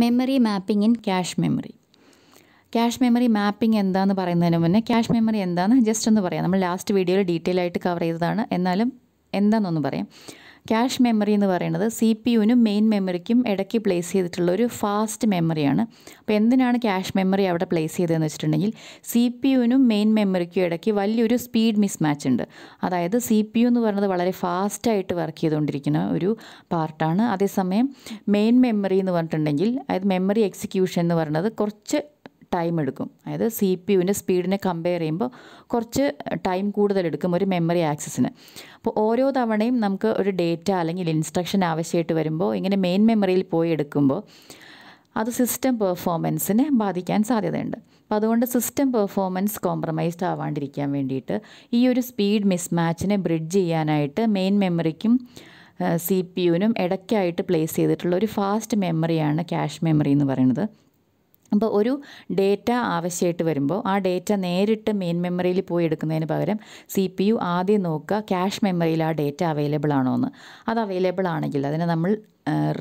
memory mapping in cache memory cache memory mapping എന്താണെന്ന് പറയുന്നതിന് മുന്നേ ക്യാഷ് മെമ്മറി എന്താണെന്ന് ജസ്റ്റ് ഒന്ന് പറയാം നമ്മൾ ലാസ്റ്റ് വീഡിയോയിൽ ഡീറ്റെയിൽ ആയിട്ട് കവർ ചെയ്തതാണ് എന്നാലും എന്താണെന്നൊന്ന് പറയാം ക്യാഷ് മെമ്മറി എന്ന് പറയുന്നത് സി പി യുവിനും മെയിൻ മെമ്മറിക്കും ഇടയ്ക്ക് പ്ലേസ് ചെയ്തിട്ടുള്ള ഒരു ഫാസ്റ്റ് മെമ്മറിയാണ് അപ്പോൾ എന്തിനാണ് ക്യാഷ് മെമ്മറി അവിടെ പ്ലേസ് ചെയ്തതെന്ന് വെച്ചിട്ടുണ്ടെങ്കിൽ സി പി യുവിനും മെയിൻ മെമ്മറിക്കും ഇടയ്ക്ക് വലിയൊരു സ്പീഡ് മിസ് മാച്ച് ഉണ്ട് അതായത് സി പി യു എന്ന് പറയുന്നത് വളരെ ഫാസ്റ്റായിട്ട് വർക്ക് ചെയ്തുകൊണ്ടിരിക്കുന്ന ഒരു പാർട്ടാണ് അതേസമയം മെയിൻ മെമ്മറി എന്ന് പറഞ്ഞിട്ടുണ്ടെങ്കിൽ അതായത് മെമ്മറി എക്സിക്യൂഷൻ എന്ന് പറയുന്നത് കുറച്ച് ടൈം എടുക്കും അതായത് സി പി യുവിൻ്റെ സ്പീഡിനെ കമ്പയർ ചെയ്യുമ്പോൾ കുറച്ച് ടൈം കൂടുതലെടുക്കും ഒരു മെമ്മറി ആക്സസിന് അപ്പോൾ ഓരോ തവണയും നമുക്ക് ഒരു ഡേറ്റ അല്ലെങ്കിൽ ഇൻസ്ട്രക്ഷൻ ആവശ്യമായിട്ട് വരുമ്പോൾ ഇങ്ങനെ മെയിൻ മെമ്മറിയിൽ പോയി എടുക്കുമ്പോൾ അത് സിസ്റ്റം പെർഫോമൻസിനെ ബാധിക്കാൻ സാധ്യതയുണ്ട് അപ്പോൾ അതുകൊണ്ട് സിസ്റ്റം പെർഫോമൻസ് കോംപ്രമൈസ്ഡ് ആവാണ്ടിരിക്കാൻ വേണ്ടിയിട്ട് ഈ ഒരു സ്പീഡ് മിസ്മാച്ചിനെ ബ്രിഡ്ജ് ചെയ്യാനായിട്ട് മെയിൻ മെമ്മറിക്കും സി പി യുവിനും ഇടയ്ക്കായിട്ട് പ്ലേസ് ചെയ്തിട്ടുള്ള ഒരു ഫാസ്റ്റ് മെമ്മറിയാണ് ക്യാഷ് മെമ്മറി എന്ന് പറയുന്നത് അപ്പോൾ ഒരു ഡേറ്റ ആവശ്യമായിട്ട് വരുമ്പോൾ ആ ഡേറ്റ നേരിട്ട് മെയിൻ മെമ്മറിയിൽ പോയി എടുക്കുന്നതിന് പകരം സി പി യു ആദ്യം നോക്കുക ക്യാഷ് മെമ്മറിയിൽ ആ ഡേറ്റ അവൈലബിൾ ആണോ എന്ന് അത് അവൈലബിൾ ആണെങ്കിൽ അതിനെ നമ്മൾ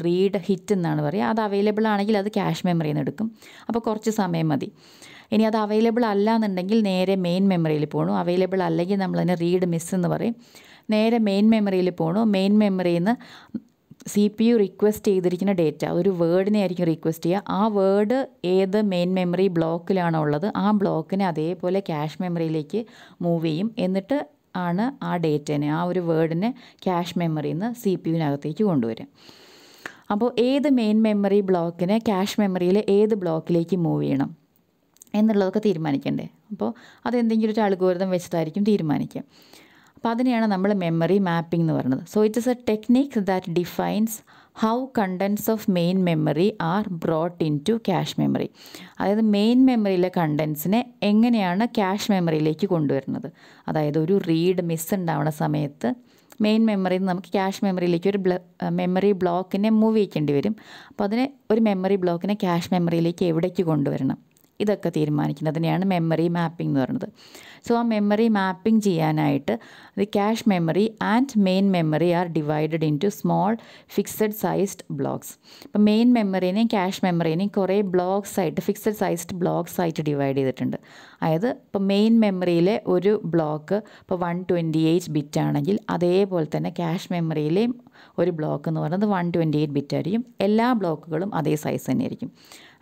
റീഡ് ഹിറ്റ് എന്നാണ് പറയുക അത് അവൈലബിൾ ആണെങ്കിൽ അത് ക്യാഷ് മെമ്മറിയിൽ നിന്ന് എടുക്കും അപ്പോൾ കുറച്ച് സമയം മതി ഇനി അത് അവൈലബിൾ അല്ല എന്നുണ്ടെങ്കിൽ നേരെ മെയിൻ മെമ്മറിയിൽ പോകണു അവൈലബിൾ അല്ലെങ്കിൽ നമ്മൾ അതിനെ റീഡ് മിസ് എന്ന് പറയും നേരെ മെയിൻ മെമ്മറിയിൽ പോകണു മെയിൻ മെമ്മറിയിൽ നിന്ന് സി പി യു റിക്വസ്റ്റ് ചെയ്തിരിക്കുന്ന ഡേറ്റ ഒരു വേർഡിനെ ആയിരിക്കും റിക്വസ്റ്റ് ചെയ്യുക ആ വേർഡ് ഏത് മെയിൻ മെമ്മറി ബ്ലോക്കിലാണോ ഉള്ളത് ആ ബ്ലോക്കിനെ അതേപോലെ ക്യാഷ് മെമ്മറിയിലേക്ക് മൂവ് ചെയ്യും എന്നിട്ട് ആണ് ആ ഡേറ്റനെ ആ ഒരു വേർഡിനെ ക്യാഷ് മെമ്മറിയിൽ നിന്ന് സി പി യുവിനകത്തേക്ക് കൊണ്ടുവരും അപ്പോൾ ഏത് മെയിൻ മെമ്മറി ബ്ലോക്കിനെ ക്യാഷ് മെമ്മറിയിൽ ഏത് ബ്ലോക്കിലേക്ക് മൂവ് ചെയ്യണം എന്നുള്ളതൊക്കെ തീരുമാനിക്കണ്ടേ അപ്പോൾ അതെന്തെങ്കിലും ഒരു അൽഗോരിതം വെച്ചിട്ടായിരിക്കും തീരുമാനിക്കുക അപ്പോൾ അതിനെയാണ് നമ്മൾ മെമ്മറി മാപ്പിംഗ് എന്ന് പറയുന്നത് so it is a technique that defines how contents of main memory are brought into cache memory അതായത് മെയിൻ മെമ്മറിയിലെ കണ്ടൻസിനെ എങ്ങനെയാണ് ക്യാഷ് മെമ്മറിയിലേക്ക് കൊണ്ടുവരുന്നത് അതായത് ഒരു റീഡ് മിസ് ഉണ്ടാവുന്ന സമയത്ത് മെയിൻ മെമ്മറിയിൽ നിന്ന് നമുക്ക് ക്യാഷ് മെമ്മറിയിലേക്ക് ഒരു മെമ്മറി ബ്ലോക്കിനെ മൂവ് ചെയ്യേണ്ടി വരും അപ്പോൾ അതിനെ ഒരു മെമ്മറി ബ്ലോക്കിനെ ക്യാഷ് മെമ്മറിയിലേക്ക് എവിടേക്ക് കൊണ്ടുവരണം ഇതൊക്കെ തീരുമാനിക്കുന്നതിനെയാണ് മെമ്മറി മാപ്പിംഗ് എന്ന് പറയുന്നത് സോ ആ മെമ്മറി മാപ്പിംഗ് ചെയ്യാനായിട്ട് the cache memory and main memory are divided into small fixed sized blocks അപ്പോൾ മെയിൻ മെമ്മറിനെയും ക്യാഷ് മെമ്മറിനെയും കുറേ ബ്ലോക്സ് ആയിട്ട് ഫിക്സഡ് സൈസ്ഡ് ബ്ലോക്സ് ആയിട്ട് ഡിവൈഡ് ചെയ്തിട്ടുണ്ട് അതായത് ഇപ്പോൾ മെയിൻ മെമ്മറിയിലെ ഒരു ബ്ലോക്ക് ഇപ്പോൾ വൺ ട്വൻറ്റി എയ്റ്റ് ബിറ്റ് ആണെങ്കിൽ അതേപോലെ തന്നെ ക്യാഷ് മെമ്മറിയിലെയും ഒരു ബ്ലോക്ക് എന്ന് പറയുന്നത് വൺ ട്വൻറ്റി എയ്റ്റ് ബിറ്റ് ആയിരിക്കും എല്ലാ ബ്ലോക്കുകളും അതേ സൈസ് തന്നെ ആയിരിക്കും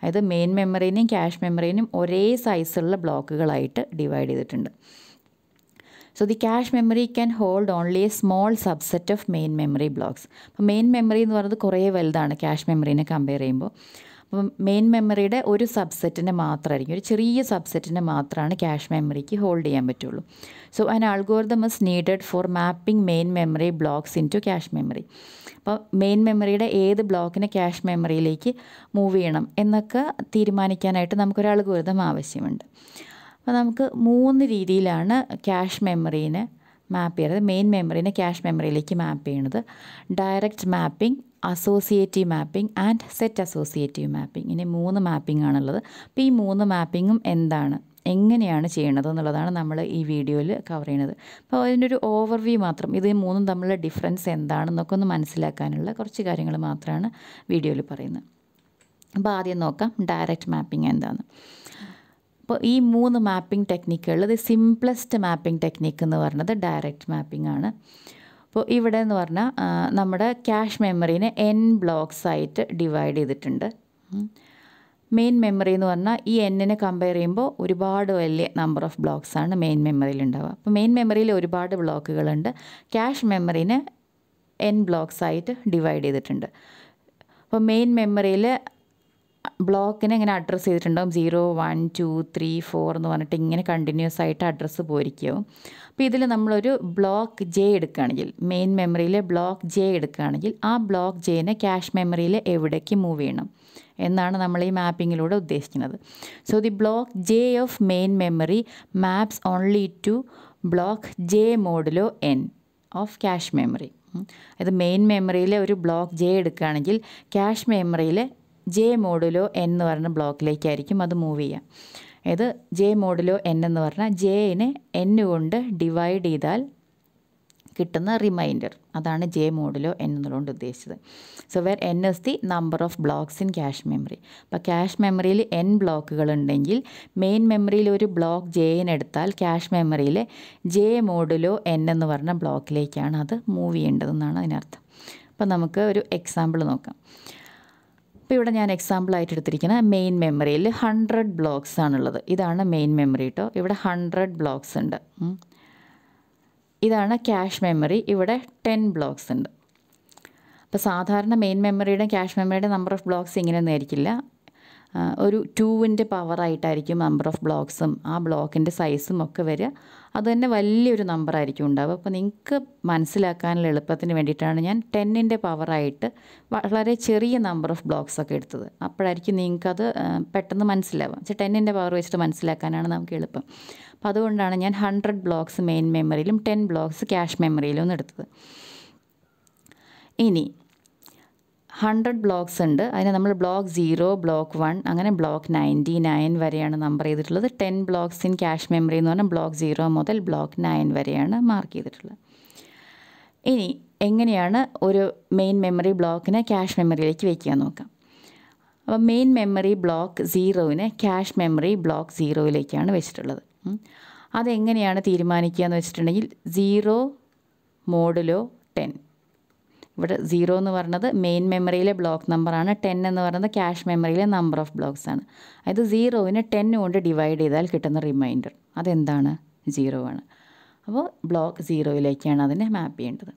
അതായത് മെയിൻ മെമ്മറീനും ക്യാഷ് മെമ്മറീനും ഒരേ സൈസുള്ള ബ്ലോക്കുകളായിട്ട് ഡിവൈഡ് ചെയ്തിട്ടുണ്ട് so the cache memory can hold only a small subset of main memory blocks അപ്പോൾ മെയിൻ മെമ്മറി എന്ന് പറയുന്നത് കുറേ വലുതാണ് ക്യാഷ് മെമ്മറീനെ കമ്പയർ ചെയ്യുമ്പോൾ അപ്പം മെയിൻ മെമ്മറിയുടെ ഒരു സബ്സെറ്റിനെ മാത്രമായിരിക്കും ഒരു ചെറിയ സബ്സെറ്റിനെ മാത്രമാണ് ക്യാഷ് മെമ്മറിക്ക് ഹോൾഡ് ചെയ്യാൻ പറ്റുള്ളൂ so an algorithm is needed for mapping main memory blocks into cache memory അപ്പോൾ മെയിൻ മെമ്മറിയുടെ ഏത് ബ്ലോക്കിനെ ക്യാഷ് മെമ്മറിയിലേക്ക് മൂവ് ചെയ്യണം എന്നൊക്കെ തീരുമാനിക്കാനായിട്ട് നമുക്കൊരു ആൾഗോർദം ആവശ്യമുണ്ട് അപ്പോൾ നമുക്ക് മൂന്ന് രീതിയിലാണ് ക്യാഷ് മെമ്മറീനെ മാപ്പ് ചെയ്യുന്നത് മെയിൻ മെമ്മറീനെ ക്യാഷ് മെമ്മറിയിലേക്ക് മാപ്പ് ചെയ്യണത് direct mapping associative mapping and set associative mapping ഇനി മൂന്ന് മാപ്പിംഗ് ആണുള്ളത് അപ്പോൾ ഈ മൂന്ന് മാപ്പിങ്ങും എന്താണ് എങ്ങനെയാണ് ചെയ്യണത് എന്നുള്ളതാണ് നമ്മൾ ഈ വീഡിയോയിൽ കവർ ചെയ്യുന്നത് അപ്പോൾ അതിൻ്റെ ഒരു ഓവർവ്യൂ മാത്രം ഇത് മൂന്നും തമ്മിലുള്ള ഡിഫറൻസ് എന്താണെന്നൊക്കെ ഒന്ന് മനസ്സിലാക്കാനുള്ള കുറച്ച് കാര്യങ്ങൾ മാത്രമാണ് വീഡിയോയിൽ പറയുന്നത് അപ്പോൾ ആദ്യം നോക്കാം ഡയറക്റ്റ് മാപ്പിംഗ് എന്താണ് അപ്പോൾ ഈ മൂന്ന് മാപ്പിംഗ് ടെക്നിക്കുകളിൽ ഇത് സിംപ്ലസ്റ്റ് മാപ്പിംഗ് ടെക്നിക്ക് എന്ന് പറയുന്നത് ഡയറക്റ്റ് മാപ്പിംഗ് ആണ് അപ്പോൾ ഇവിടെ എന്ന് പറഞ്ഞാൽ നമ്മുടെ ക്യാഷ് മെമ്മറീനെ എൻ ബ്ലോക്സ് ആയിട്ട് ഡിവൈഡ് ചെയ്തിട്ടുണ്ട് മെയിൻ മെമ്മറി എന്ന് പറഞ്ഞാൽ ഈ എന്നിനെ കമ്പയർ ചെയ്യുമ്പോൾ ഒരുപാട് വലിയ നമ്പർ ഓഫ് ബ്ലോക്സ് ആണ് മെയിൻ മെമ്മറിയിൽ ഉണ്ടാവുക അപ്പോൾ മെയിൻ മെമ്മറിയിൽ ഒരുപാട് ബ്ലോക്കുകളുണ്ട് ക്യാഷ് മെമ്മറീനെ എൻ ബ്ലോക്സ് ആയിട്ട് ഡിവൈഡ് ചെയ്തിട്ടുണ്ട് അപ്പോൾ മെയിൻ മെമ്മറിയിൽ ബ്ലോക്കിനെ ഇങ്ങനെ അഡ്രസ്സ് ചെയ്തിട്ടുണ്ടാവും zero one two three four എന്ന് പറഞ്ഞിട്ട് ഇങ്ങനെ കണ്ടിന്യൂസ് ആയിട്ട് അഡ്രസ്സ് പോയിരിക്കും അപ്പോൾ ഇതിൽ നമ്മളൊരു ബ്ലോക്ക് ജെ എടുക്കുകയാണെങ്കിൽ മെയിൻ മെമ്മറിയിലെ ബ്ലോക്ക് ജെ എടുക്കുകയാണെങ്കിൽ ആ ബ്ലോക്ക് ജെനെ ക്യാഷ് മെമ്മറിയിൽ എവിടേക്ക് മൂവ് ചെയ്യണം എന്നാണ് നമ്മൾ ഈ മാപ്പിങ്ങിലൂടെ ഉദ്ദേശിക്കുന്നത് so the block J of main memory maps only to block J modulo N of cache memory അത് മെയിൻ മെമ്മറിയിലെ ഒരു ബ്ലോക്ക് ജെ എടുക്കുകയാണെങ്കിൽ ക്യാഷ് മെമ്മറിയിലെ ജെ മോഡുലോ എന്ന് പറയുന്ന ബ്ലോക്കിലേക്കായിരിക്കും അത് മൂവ് ചെയ്യുക ഇത് ജെ മോഡിലോ എൻ എന്ന് പറഞ്ഞാൽ ജെയിനെ എൻ കൊണ്ട് ഡിവൈഡ് ചെയ്താൽ കിട്ടുന്ന റിമൈൻഡർ അതാണ് ജെ മോഡിലോ എൻ എന്നുള്ളതുകൊണ്ട് ഉദ്ദേശിച്ചത് so where N is the number of blocks in cache memory അപ്പോൾ ക്യാഷ് മെമ്മറിയിൽ എൻ ബ്ലോക്കുകൾ ഉണ്ടെങ്കിൽ മെയിൻ മെമ്മറിയിൽ ഒരു ബ്ലോക്ക് ജെയിന് എടുത്താൽ ക്യാഷ് മെമ്മറിയിലെ ജെ മോഡിലോ എൻ എന്ന് പറഞ്ഞ ബ്ലോക്കിലേക്കാണ് അത് മൂവ് ചെയ്യേണ്ടതെന്നാണ് അതിനർത്ഥം അപ്പോൾ നമുക്ക് ഒരു എക്സാമ്പിൾ നോക്കാം അപ്പോൾ ഇവിടെ ഞാൻ എക്സാമ്പിളായിട്ട് എടുത്തിരിക്കുന്നത് മെയിൻ മെമ്മറിയിൽ ഹൺഡ്രഡ് ബ്ലോക്സ് ആണുള്ളത് ഇതാണ് മെയിൻ മെമ്മറി കേട്ടോ ഇവിടെ ഹൺഡ്രഡ് ബ്ലോക്സ് ഉണ്ട് ഇതാണ് ക്യാഷ് മെമ്മറി ഇവിടെ ടെൻ ബ്ലോക്സ് ഉണ്ട് അപ്പോൾ സാധാരണ മെയിൻ മെമ്മറിയുടെ ക്യാഷ് മെമ്മറിയുടെ നമ്പർ ഓഫ് ബ്ലോക്സ് ഇങ്ങനെയൊന്നും ആയിരിക്കില്ല ഒരു ടൂവിൻ്റെ പവറായിട്ടായിരിക്കും നമ്പർ ഓഫ് ബ്ലോക്സും ആ ബ്ലോക്കിൻ്റെ സൈസും ഒക്കെ വരിക അത് തന്നെ വലിയൊരു നമ്പറായിരിക്കും ഉണ്ടാവുക അപ്പോൾ നിങ്ങൾക്ക് മനസ്സിലാക്കാനുള്ള എളുപ്പത്തിന് വേണ്ടിയിട്ടാണ് ഞാൻ ടെന്നിൻ്റെ പവറായിട്ട് വളരെ ചെറിയ നമ്പർ ഓഫ് ബ്ലോക്സ് ഒക്കെ എടുത്തത് അപ്പോഴായിരിക്കും നിങ്ങൾക്കത് പെട്ടെന്ന് മനസ്സിലാവുക പക്ഷേ ടെന്നിൻ്റെ പവർ വെച്ചിട്ട് മനസ്സിലാക്കാനാണ് നമുക്ക് എളുപ്പം അപ്പോൾ അതുകൊണ്ടാണ് ഞാൻ ഹൺഡ്രഡ് ബ്ലോക്സ് മെയിൻ മെമ്മറിയിലും ടെൻ ബ്ലോക്സ് ക്യാഷ് മെമ്മറിയിലും എടുത്തത് ഇനി ഹൺഡ്രഡ് ബ്ലോക്സ് ഉണ്ട് അതിന് നമ്മൾ ബ്ലോക്ക് സീറോ ബ്ലോക്ക് വൺ അങ്ങനെ ബ്ലോക്ക് നയൻറ്റി നയൻ വരെയാണ് നമ്പർ ചെയ്തിട്ടുള്ളത് ten blocks in cache memory എന്ന് പറഞ്ഞാൽ ബ്ലോക്ക് സീറോ മുതൽ ബ്ലോക്ക് നയൻ വരെയാണ് മാർക്ക് ചെയ്തിട്ടുള്ളത് ഇനി എങ്ങനെയാണ് ഒരു മെയിൻ മെമ്മറി ബ്ലോക്കിനെ ക്യാഷ് മെമ്മറിയിലേക്ക് വയ്ക്കുക നോക്കാം അപ്പോൾ മെയിൻ മെമ്മറി ബ്ലോക്ക് സീറോവിനെ ക്യാഷ് മെമ്മറി ബ്ലോക്ക് സീറോയിലേക്കാണ് വെച്ചിട്ടുള്ളത് അതെങ്ങനെയാണ് തീരുമാനിക്കുക എന്ന് വെച്ചിട്ടുണ്ടെങ്കിൽ സീറോ മോഡുലോ ടെൻ ഇവിടെ സീറോ എന്ന് പറഞ്ഞത് മെയിൻ മെമ്മറിയിലെ ബ്ലോക്ക് നമ്പറാണ് ടെൻ എന്ന് പറയുന്നത് ക്യാഷ് മെമ്മറിയിലെ നമ്പർ ഓഫ് ബ്ലോക്സ് ആണ് അതായത് സീറോവിന് ടെൻ കൊണ്ട് ഡിവൈഡ് ചെയ്താൽ കിട്ടുന്ന റിമൈൻഡർ അതെന്താണ് സീറോ ആണ് അപ്പോൾ ബ്ലോക്ക് സീറോയിലേക്കാണ് അതിനെ മാപ്പ് ചെയ്യേണ്ടത്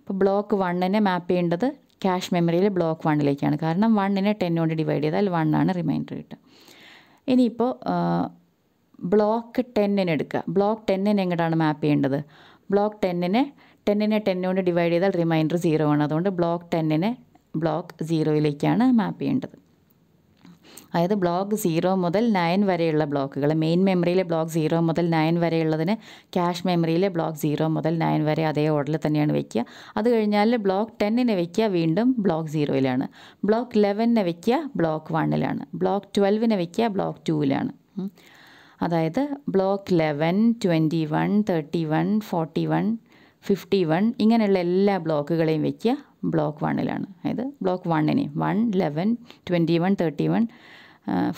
അപ്പോൾ ബ്ലോക്ക് വണ്ണിനെ മാപ്പ് ചെയ്യേണ്ടത് ക്യാഷ് മെമ്മറിയിലെ ബ്ലോക്ക് വണ്ണിലേക്കാണ് കാരണം വണ്ണിനെ ടെൻ കൊണ്ട് ഡിവൈഡ് ചെയ്താൽ വണ്ണാണ് റിമൈൻഡർ കിട്ടുക ഇനിയിപ്പോൾ ബ്ലോക്ക് ടെന്നിന് എടുക്കുക ബ്ലോക്ക് ടെന്നിന് എങ്ങോട്ടാണ് മാപ്പ് ചെയ്യേണ്ടത് ബ്ലോക്ക് ടെന്നിനെ ടെന്നിനെ ടെൻ കൊണ്ട് ഡിവൈഡ് ചെയ്താൽ റിമൈൻഡർ സീറോ ആണ് അതുകൊണ്ട് ബ്ലോക്ക് ടെന്നിനെ ബ്ലോക്ക് സീറോയിലേക്കാണ് മാപ്പ് ചെയ്യേണ്ടത് അതായത് ബ്ലോക്ക് സീറോ മുതൽ നയൻ വരെയുള്ള ബ്ലോക്കുകൾ മെയിൻ മെമ്മറിയിലെ ബ്ലോക്ക് സീറോ മുതൽ നയൻ വരെയുള്ളതിന് ക്യാഷ് മെമ്മറിയിലെ ബ്ലോക്ക് സീറോ മുതൽ നയൻ വരെ അതേ ഓർഡറിൽ തന്നെയാണ് വെക്കുക അത് കഴിഞ്ഞാൽ ബ്ലോക്ക് ടെന്നിന് വയ്ക്കുക വീണ്ടും ബ്ലോക്ക് സീറോയിലാണ് ബ്ലോക്ക് ലെവനിന് വയ്ക്കുക ബ്ലോക്ക് വണ്ണിലാണ് ബ്ലോക്ക് ട്വൽവിന് വയ്ക്കുക ബ്ലോക്ക് ടുവിലാണ് അതായത് block eleven twenty one thirty one forty one fifty one ഇങ്ങനെയുള്ള എല്ലാ ബ്ലോക്കുകളെയും വയ്ക്കുക ബ്ലോക്ക് വണ്ണിലാണ് അതായത് ബ്ലോക്ക് വണ്ണിന് one eleven twenty one thirty one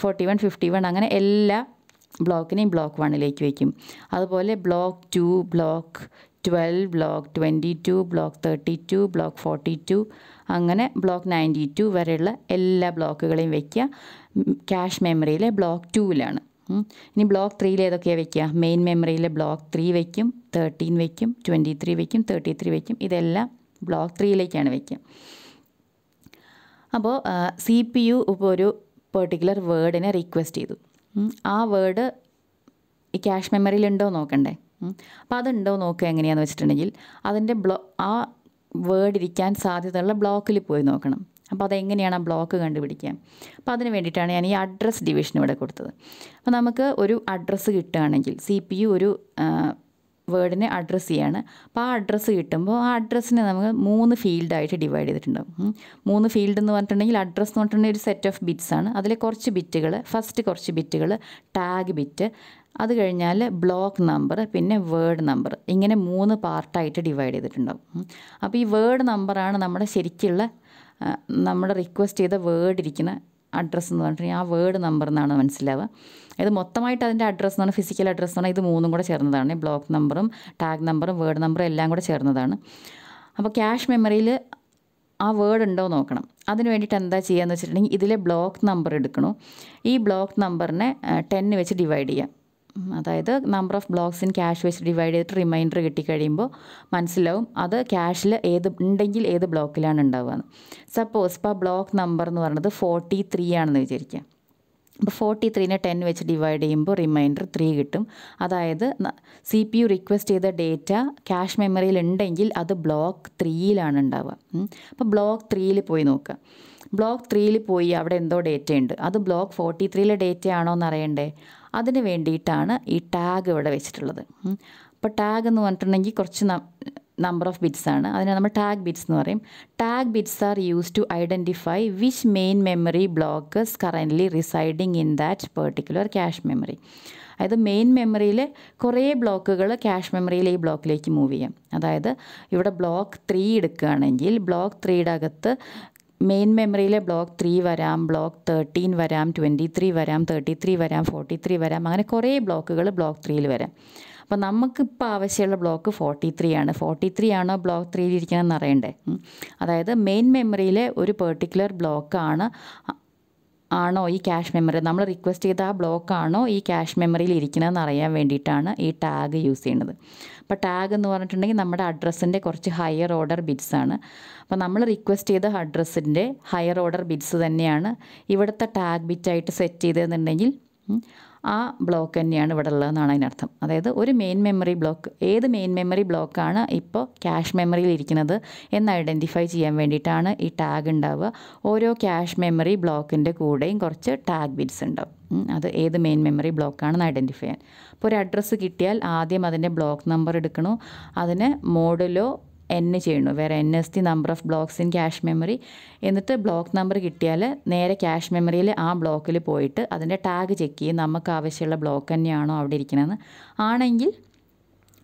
forty one fifty one അങ്ങനെ എല്ലാ ബ്ലോക്കിനെയും ബ്ലോക്ക് വണ്ണിലേക്ക് വയ്ക്കും അതുപോലെ block two block twelve block twenty two block thirty two block forty two അങ്ങനെ ബ്ലോക്ക് നയൻറ്റി ടു വരെയുള്ള എല്ലാ ബ്ലോക്കുകളെയും വയ്ക്കുക ക്യാഷ് മെമ്മറിയിലെ ബ്ലോക്ക് ടുവിലാണ് ഇനി ബ്ലോക്ക് ത്രീയിൽ ഏതൊക്കെയാണ് വയ്ക്കുക മെയിൻ മെമ്മറിയിൽ ബ്ലോക്ക് ത്രീ വയ്ക്കും തേർട്ടീൻ വയ്ക്കും ട്വൻറ്റി ത്രീ വയ്ക്കും തേർട്ടി ത്രീ വയ്ക്കും ഇതെല്ലാം ബ്ലോക്ക് ത്രീയിലേക്കാണ് വയ്ക്കുക അപ്പോൾ സി പി യു ഇപ്പോൾ ഒരു പെർട്ടിക്കുലർ വേർഡിനെ റിക്വസ്റ്റ് ചെയ്തു ആ വേർഡ് ഈ ക്യാഷ് മെമ്മറിയിലുണ്ടോ നോക്കണ്ടേ അപ്പോൾ അതുണ്ടോ നോക്കുക എങ്ങനെയാണെന്ന് വെച്ചിട്ടുണ്ടെങ്കിൽ അതിൻ്റെ ബ്ലോ ആ വേർഡ് ഇരിക്കാൻ സാധ്യതയുള്ള ബ്ലോക്കിൽ പോയി നോക്കണം അപ്പോൾ അതെങ്ങനെയാണ് ആ ബ്ലോക്ക് കണ്ടുപിടിക്കുക അപ്പോൾ അതിന് വേണ്ടിയിട്ടാണ് ഞാൻ ഈ അഡ്രസ്സ് ഡിവിഷൻ ഇവിടെ കൊടുത്തത് അപ്പോൾ നമുക്ക് ഒരു അഡ്രസ്സ് കിട്ടുകയാണെങ്കിൽ സി പി യു ഒരു വേർഡിനെ അഡ്രസ്സ് ചെയ്യാണ് അപ്പോൾ ആ അഡ്രസ്സ് കിട്ടുമ്പോൾ ആ അഡ്രസ്സിനെ നമുക്ക് മൂന്ന് ഫീൽഡായിട്ട് ഡിവൈഡ് ചെയ്തിട്ടുണ്ടാകും മൂന്ന് ഫീൽഡ് എന്ന് പറഞ്ഞിട്ടുണ്ടെങ്കിൽ അഡ്രസ്സ് എന്ന് പറഞ്ഞിട്ടുണ്ടെങ്കിൽ ഒരു സെറ്റ് ഓഫ് ബിറ്റ്സ് ആണ് അതിൽ കുറച്ച് ബിറ്റുകൾ ഫസ്റ്റ് കുറച്ച് ബിറ്റുകൾ ടാഗ് ബിറ്റ് അത് കഴിഞ്ഞാൽ ബ്ലോക്ക് നമ്പർ പിന്നെ വേർഡ് നമ്പർ ഇങ്ങനെ മൂന്ന് പാർട്ടായിട്ട് ഡിവൈഡ് ചെയ്തിട്ടുണ്ടാകും അപ്പോൾ ഈ വേർഡ് നമ്പറാണ് നമ്മുടെ ശരിക്കുള്ള നമ്മൾ റിക്വസ്റ്റ് ചെയ്ത വേർഡ് ഇരിക്കുന്ന അഡ്രസ്സ് എന്ന് പറഞ്ഞിട്ടുണ്ടെങ്കിൽ ആ വേർഡ് നമ്പർ എന്നാണ് മനസ്സിലാവുക ഇത് മൊത്തമായിട്ട് അതിൻ്റെ അഡ്രസ്സ് എന്നാണ് ഫിസിക്കൽ അഡ്രസ്സ് എന്നാണ് ഇത് മൂന്നും കൂടെ ചേർന്നതാണ് ബ്ലോക്ക് നമ്പറും ടാഗ് നമ്പറും വേർഡ് നമ്പറും എല്ലാം കൂടെ ചേർന്നതാണ് അപ്പോൾ ക്യാഷ് മെമ്മറിയിൽ ആ വേർഡ് ഉണ്ടോ നോക്കണം അതിന് വേണ്ടിയിട്ട് എന്താ ചെയ്യുക എന്ന് വെച്ചിട്ടുണ്ടെങ്കിൽ ഇതിലെ ബ്ലോക്ക് നമ്പർ എടുക്കണോ ഈ ബ്ലോക്ക് നമ്പറിനെ ടെന്ന് വെച്ച് ഡിവൈഡ് ചെയ്യാം അതായത് number of blocks in cache വെച്ച് ഡിവൈഡ് ചെയ്തിട്ട് റിമൈൻഡർ കിട്ടിക്കഴിയുമ്പോൾ മനസ്സിലാവും അത് ക്യാഷിൽ ഏത് ഉണ്ടെങ്കിൽ ഏത് ബ്ലോക്കിലാണ് ഉണ്ടാവുക സപ്പോസ് ഇപ്പോൾ ബ്ലോക്ക് നമ്പർ എന്ന് പറയുന്നത് ഫോർട്ടി ത്രീ ആണെന്ന് വിചാരിക്കുക അപ്പോൾ ഫോർട്ടി ത്രീനെ ടെൻ വെച്ച് ഡിവൈഡ് ചെയ്യുമ്പോൾ റിമൈൻഡർ ത്രീ കിട്ടും അതായത് സി പി യു റിക്വസ്റ്റ് ചെയ്ത ഡേറ്റ ക്യാഷ് മെമ്മറിയിൽ ഉണ്ടെങ്കിൽ അത് ബ്ലോക്ക് ത്രീയിലാണ് ഉണ്ടാവുക അപ്പോൾ ബ്ലോക്ക് ത്രീയിൽ പോയി നോക്കുക ബ്ലോക്ക് ത്രീയിൽ പോയി അവിടെ എന്തോ ഡേറ്റ ഉണ്ട് അത് ബ്ലോക്ക് ഫോർട്ടി ത്രീയിലെ ഡേറ്റ ആണോ എന്ന് അറിയണ്ടേ അതിന് വേണ്ടിയിട്ടാണ് ഈ ടാഗ് ഇവിടെ വെച്ചിട്ടുള്ളത് അപ്പോൾ ടാഗ് എന്ന് പറഞ്ഞിട്ടുണ്ടെങ്കിൽ കുറച്ച് നമ്പർ ഓഫ് ബിറ്റ്സ് ആണ് അതിനെ നമ്മൾ ടാഗ് ബിറ്റ്സ് എന്ന് പറയും tag bits are use to identify which main memory blocks are currently residing in that particular cache memory അതായത് മെയിൻ മെമ്മറിയിൽ കുറേ ബ്ലോക്കുകൾ ക്യാഷ് മെമ്മറിയിലെ ഈ ബ്ലോക്കിലേക്ക് മൂവ് ചെയ്യാം അതായത് ഇവിടെ ബ്ലോക്ക് ത്രീ എടുക്കുകയാണെങ്കിൽ ബ്ലോക്ക് ത്രീയുടെ അകത്ത് മെയിൻ മെമ്മറിയിലെ ബ്ലോക്ക് ത്രീ വരാം ബ്ലോക്ക് തേർട്ടീൻ വരാം ട്വൻറ്റി ത്രീ വരാം തേർട്ടി ത്രീ വരാം ഫോർട്ടി ത്രീ വരാം അങ്ങനെ കുറേ ബ്ലോക്കുകൾ ബ്ലോക്ക് ത്രീയിൽ വരാം അപ്പോൾ നമുക്കിപ്പോൾ ആവശ്യമുള്ള ബ്ലോക്ക് ഫോർട്ടി ത്രീ ആണ് ഫോർട്ടി ത്രീ ആണോ ബ്ലോക്ക് ത്രീയിൽ ഇരിക്കണമെന്ന് അറിയണ്ടേ അതായത് മെയിൻ മെമ്മറിയിലെ ഒരു പെർട്ടിക്കുലർ ബ്ലോക്കാണ് ആണോ ഈ ക്യാഷ് മെമ്മറി നമ്മൾ റിക്വസ്റ്റ് ചെയ്ത ആ ബ്ലോക്കാണോ ഈ ക്യാഷ് മെമ്മറിയിൽ ഇരിക്കുന്നതെന്ന് അറിയാൻ വേണ്ടിയിട്ടാണ് ഈ ടാഗ് യൂസ് ചെയ്യുന്നത് അപ്പോൾ ടാഗ് എന്ന് പറഞ്ഞിട്ടുണ്ടെങ്കിൽ നമ്മുടെ അഡ്രസ്സിൻ്റെ കുറച്ച് ഹയർ ഓർഡർ ബിറ്റ്സ് ആണ് അപ്പോൾ നമ്മൾ റിക്വസ്റ്റ് ചെയ്ത അഡ്രസ്സിൻ്റെ ഹയർ ഓർഡർ ബിറ്റ്സ് തന്നെയാണ് ഇവിടുത്തെ ടാഗ് ബിറ്റായിട്ട് സെറ്റ് ചെയ്തതെന്നുണ്ടെങ്കിൽ ആ ബ്ലോക്ക് തന്നെയാണ് ഇവിടെ ഉള്ളതെന്നാണ് അതിനർത്ഥം അതായത് ഒരു മെയിൻ മെമ്മറി ബ്ലോക്ക് ഏത് മെയിൻ മെമ്മറി ബ്ലോക്കാണ് ഇപ്പോൾ ക്യാഷ് മെമ്മറിയിൽ ഇരിക്കുന്നത് എന്ന് ഐഡൻറ്റിഫൈ ചെയ്യാൻ വേണ്ടിയിട്ടാണ് ഈ ടാഗ് ഉണ്ടാവുക ഓരോ ക്യാഷ് മെമ്മറി ബ്ലോക്കിൻ്റെ കൂടെയും കുറച്ച് ടാഗ് ബിറ്റ്സ് ഉണ്ടാവും അത് ഏത് മെയിൻ മെമ്മറി ബ്ലോക്കാണെന്ന് ഐഡൻറ്റിഫൈ ചെയ്യാൻ അപ്പോൾ ഒരു അഡ്രസ്സ് കിട്ടിയാൽ ആദ്യം അതിൻ്റെ ബ്ലോക്ക് നമ്പർ എടുക്കണു അതിന് മോഡലോ എൻ ചെയ്യണു where N is the number of blocks in cache memory എന്നിട്ട് ബ്ലോക്ക് നമ്പർ കിട്ടിയാൽ നേരെ ക്യാഷ് മെമ്മറിയിൽ ആ ബ്ലോക്കിൽ പോയിട്ട് അതിൻ്റെ ടാഗ് ചെക്ക് ചെയ്യും നമുക്ക് ആവശ്യമുള്ള ബ്ലോക്ക് തന്നെയാണോ അവിടെ ഇരിക്കണമെന്ന് ആണെങ്കിൽ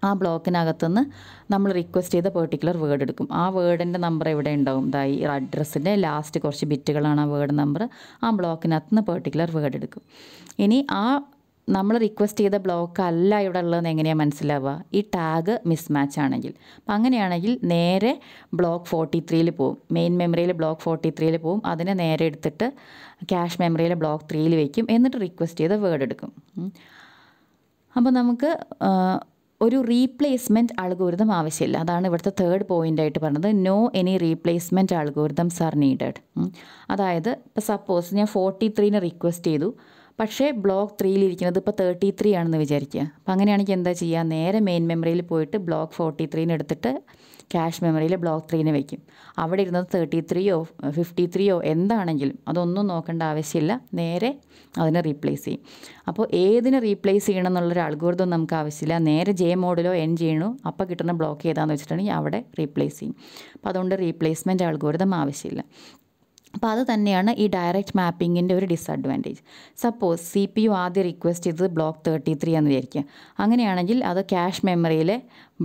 ആ ബ്ലോക്കിനകത്തുനിന്ന് നമ്മൾ റിക്വസ്റ്റ് ചെയ്ത പെർട്ടിക്കുലർ വേർഡ് എടുക്കും ആ വേർഡിൻ്റെ നമ്പർ ഇവിടെ ഉണ്ടാവും ദാ ഈ അഡ്രസ്സിൻ്റെ ലാസ്റ്റ് കുറച്ച് ബിറ്റുകളാണ് ആ വേർഡ് നമ്പർ ആ ബ്ലോക്കിനകത്തുനിന്ന് പെർട്ടിക്കുലർ വേർഡ് എടുക്കും ഇനി ആ നമ്മൾ റിക്വസ്റ്റ് ചെയ്ത ബ്ലോക്ക് അല്ല ഇവിടെ ഉള്ളതെന്ന് എങ്ങനെയാണ് മനസ്സിലാവുക ഈ ടാഗ് മിസ്മാച്ച് ആണെങ്കിൽ അപ്പം അങ്ങനെയാണെങ്കിൽ നേരെ ബ്ലോക്ക് ഫോർട്ടി ത്രീയിൽ പോവും മെയിൻ മെമ്മറിയിൽ ബ്ലോക്ക് ഫോർട്ടി ത്രീയിൽ പോവും അതിനെ നേരെ എടുത്തിട്ട് ക്യാഷ് മെമ്മറിയിൽ ബ്ലോക്ക് ത്രീയിൽ വയ്ക്കും എന്നിട്ട് റിക്വസ്റ്റ് ചെയ്ത വേർഡ് എടുക്കും അപ്പോൾ നമുക്ക് ഒരു റീപ്ലേസ്മെൻറ്റ് അൾഗോരിതം ആവശ്യമില്ല അതാണ് ഇവിടുത്തെ തേർഡ് പോയിൻ്റ് ആയിട്ട് പറഞ്ഞത് no any replacement algorithms are needed അതായത് ഇപ്പോൾ സപ്പോസ് ഞാൻ ഫോർട്ടി ത്രീനെ റിക്വസ്റ്റ് ചെയ്തു പക്ഷേ ബ്ലോക്ക് ത്രീയിലിരിക്കുന്നത് ഇപ്പോൾ തേർട്ടി ത്രീ ആണെന്ന് വിചാരിക്കുക അപ്പോൾ അങ്ങനെയാണെങ്കിൽ എന്താ ചെയ്യുക നേരെ മെയിൻ മെമ്മറിയിൽ പോയിട്ട് ബ്ലോക്ക് ഫോർട്ടി ത്രീന്ന് എടുത്തിട്ട് ക്യാഷ് മെമ്മറിയിൽ ബ്ലോക്ക് ത്രീനെ വയ്ക്കും അവിടെ ഇരുന്നത് തേർട്ടി ത്രീയോ ഫിഫ്റ്റി ത്രീയോ എന്താണെങ്കിലും അതൊന്നും നോക്കേണ്ട ആവശ്യമില്ല നേരെ അതിനെ റീപ്ലേസ് ചെയ്യും അപ്പോൾ ഏതിനെ റീപ്ലേസ് ചെയ്യണം എന്നുള്ളൊരു അൽഗോർദം നമുക്ക് ആവശ്യമില്ല നേരെ ജെ മോഡിലോ എൻ ചെയ്യണോ അപ്പോൾ കിട്ടുന്ന ബ്ലോക്ക് ചെയ്താന്ന് വെച്ചിട്ടുണ്ടെങ്കിൽ അവിടെ റീപ്ലേസ് ചെയ്യും അപ്പോൾ അതുകൊണ്ട് റീപ്ലേസ്മെൻറ്റ് അൾഗോർദം ആവശ്യമില്ല അപ്പോൾ അത് തന്നെയാണ് ഈ ഡയറക്റ്റ് മാപ്പിങ്ങിൻ്റെ ഒരു disadvantage suppose C P U ആദ്യം റിക്വസ്റ്റ് ചെയ്തത് ബ്ലോക്ക് തേർട്ടി ത്രീ എന്ന് വിചാരിക്കുക അങ്ങനെയാണെങ്കിൽ അത് ക്യാഷ് മെമ്മറിയിലെ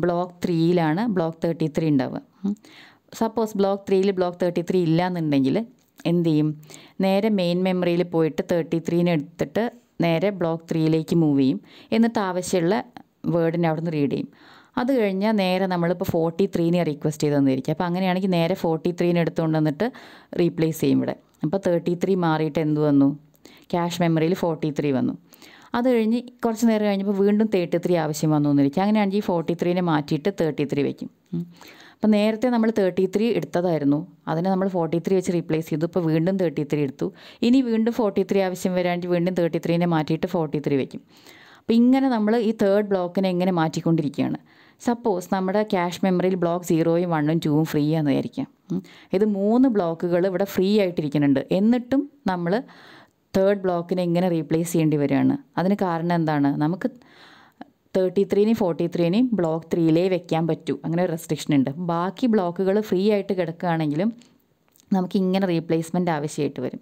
ബ്ലോക്ക് ത്രീയിലാണ് ബ്ലോക്ക് തേർട്ടി ത്രീ ഉണ്ടാവുക സപ്പോസ് ബ്ലോക്ക് ത്രീയിൽ ബ്ലോക്ക് തേർട്ടി ത്രീ ഇല്ല എന്നുണ്ടെങ്കിൽ എന്ത് ചെയ്യും നേരെ മെയിൻ മെമ്മറിയിൽ പോയിട്ട് തേർട്ടി ത്രീനെ എടുത്തിട്ട് നേരെ ബ്ലോക്ക് ത്രീയിലേക്ക് മൂവ് ചെയ്യും എന്നിട്ട് ആവശ്യമുള്ള വേർഡിനെ അവിടെ നിന്ന് റീഡ് ചെയ്യും അത് കഴിഞ്ഞാൽ നേരെ നമ്മളിപ്പോൾ ഫോർട്ടി ത്രീനെ റിക്വസ്റ്റ് ചെയ്ത് തന്നിരിക്കുക അപ്പോൾ അങ്ങനെയാണെങ്കിൽ നേരെ ഫോർട്ടി ത്രീനെ എടുത്തുകൊണ്ട് വന്നിട്ട് റീപ്ലേസ് ചെയ്യും ഇവിടെ അപ്പോൾ തേർട്ടി ത്രീ മാറിയിട്ട് എന്ത് വന്നു ക്യാഷ് മെമ്മറിയിൽ ഫോർട്ടി ത്രീ വന്നു അത് കഴിഞ്ഞ് കുറച്ച് നേരം കഴിഞ്ഞപ്പോൾ വീണ്ടും തേർട്ടി ത്രീ ആവശ്യം വന്നു എന്നിരിക്കും അങ്ങനെയാണെങ്കിൽ ഈ ഫോർട്ടി ത്രീനെ മാറ്റിയിട്ട് തേർട്ടി ത്രീ വയ്ക്കും അപ്പോൾ നേരത്തെ നമ്മൾ തേർട്ടി ത്രീ എടുത്തതായിരുന്നു അതിനെ നമ്മൾ ഫോർട്ടി ത്രീ വെച്ച് റീപ്ലേസ് ചെയ്തു ഇപ്പോൾ വീണ്ടും തേർട്ടി ത്രീ എടുത്തു ഇനി വീണ്ടും ഫോർട്ടി ത്രീ ആവശ്യം വരാണ്ട് വീണ്ടും തേർട്ടി ത്രീനെ മാറ്റിയിട്ട് ഫോർട്ടി ത്രീ വയ്ക്കും അപ്പോൾ ഇങ്ങനെ നമ്മൾ ഈ തേർഡ് ബ്ലോക്കിനെ എങ്ങനെ മാറ്റിക്കൊണ്ടിരിക്കുകയാണ് സപ്പോസ് നമ്മുടെ ക്യാഷ് മെമ്മറിയിൽ ബ്ലോക്ക് സീറോയും വണ്ണും ടൂവും ഫ്രീ ആണെന്ന് വിചാരിക്കാം ഇത് മൂന്ന് ബ്ലോക്കുകൾ ഇവിടെ ഫ്രീ ആയിട്ടിരിക്കുന്നുണ്ട് എന്നിട്ടും നമ്മൾ തേർഡ് ബ്ലോക്കിനെ ഇങ്ങനെ റീപ്ലേസ് ചെയ്യേണ്ടി വരികയാണ് അതിന് കാരണം എന്താണ് നമുക്ക് തേർട്ടി ത്രീനെയും ഫോർട്ടി ത്രീനെയും ബ്ലോക്ക് ത്രീയിലേ വെക്കാൻ പറ്റൂ അങ്ങനെ ഒരു റെസ്ട്രിക്ഷൻ ഉണ്ട് ബാക്കി ബ്ലോക്കുകൾ ഫ്രീ ആയിട്ട് കിടക്കുകയാണെങ്കിലും നമുക്ക് ഇങ്ങനെ റീപ്ലേസ്മെൻറ്റ് ആവശ്യമായിട്ട് വരും